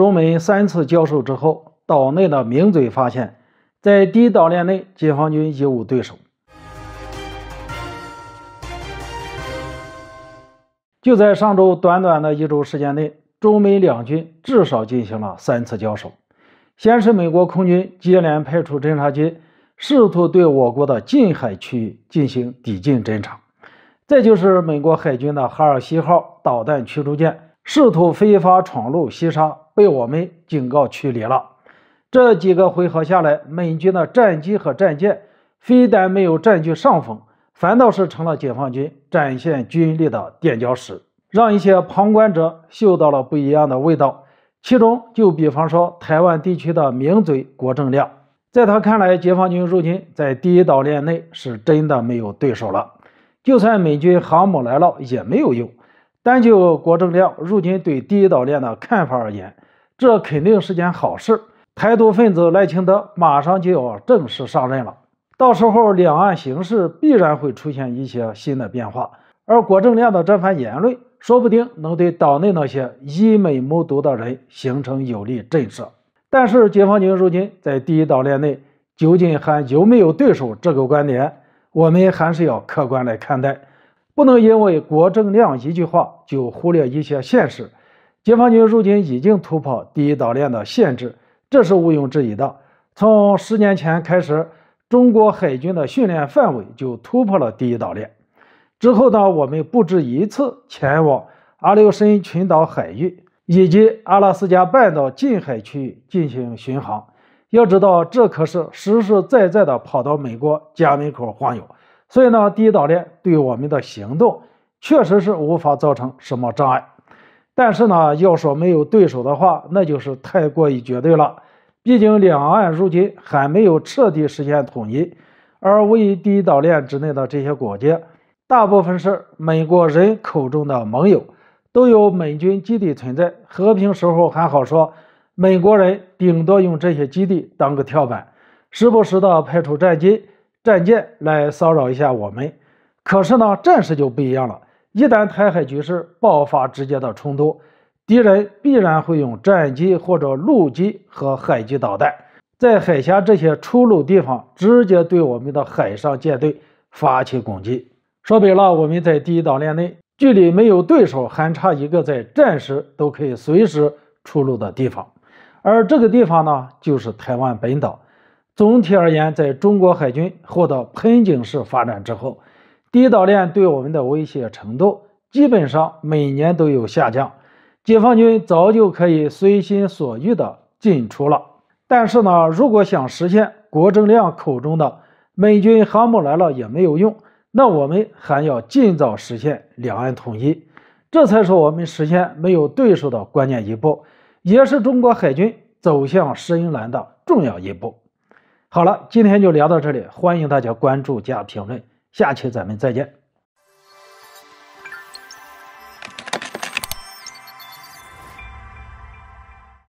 中美三次交手之后，岛内的名嘴发现，在第一岛链内，解放军已无对手。就在上周，短短的一周时间内，中美两军至少进行了三次交手。先是美国空军接连派出侦察机，试图对我国的近海区域进行抵近侦察；再就是美国海军的“哈尔西”号导弹驱逐舰，试图非法闯入西沙。被我们警告驱离了。这几个回合下来，美军的战机和战舰非但没有占据上风，反倒是成了解放军展现军力的垫脚石，让一些旁观者嗅到了不一样的味道。其中就比方说台湾地区的名嘴郭正亮，在他看来，解放军入侵在第一岛链内是真的没有对手了，就算美军航母来了也没有用。单就郭正亮如今对第一岛链的看法而言。这肯定是件好事。台独分子赖清德马上就要正式上任了，到时候两岸形势必然会出现一些新的变化。而郭正亮的这番言论，说不定能对岛内那些依美谋独的人形成有力震慑。但是，解放军如今在第一岛链内究竟还有没有对手？这个观点，我们还是要客观来看待，不能因为郭正亮一句话就忽略一些现实。解放军如今已经突破第一岛链的限制，这是毋庸置疑的。从十年前开始，中国海军的训练范围就突破了第一岛链。之后呢，我们不止一次前往阿留申群岛海域以及阿拉斯加半岛近海区域进行巡航。要知道，这可是实实在在的跑到美国家门口晃悠。所以呢，第一岛链对我们的行动确实是无法造成什么障碍。但是呢，要说没有对手的话，那就是太过于绝对了。毕竟两岸如今还没有彻底实现统一，而位于第一岛链之内的这些国家，大部分是美国人口中的盟友，都有美军基地存在。和平时候还好说，美国人顶多用这些基地当个跳板，时不时的派出战机、战舰来骚扰一下我们。可是呢，战事就不一样了。一旦台海局势爆发直接的冲突，敌人必然会用战机或者陆基和海基导弹，在海峡这些出路地方直接对我们的海上舰队发起攻击。说白了，我们在第一岛链内距离没有对手，还差一个在战时都可以随时出路的地方，而这个地方呢，就是台湾本岛。总体而言，在中国海军获得喷井式发展之后。第一岛链对我们的威胁程度基本上每年都有下降，解放军早就可以随心所欲的进出了。但是呢，如果想实现国铮亮口中的美军航母来了也没有用，那我们还要尽早实现两岸统一，这才是我们实现没有对手的关键一步，也是中国海军走向深蓝的重要一步。好了，今天就聊到这里，欢迎大家关注加评论。下期咱们再见。